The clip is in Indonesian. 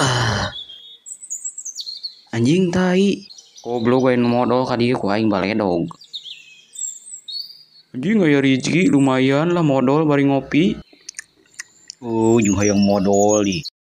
ah. anjing tai goblok gue modal kali ku aing baledog anjing gaya rezeki lumayan lah modal bari ngopi oh juga yang modal nih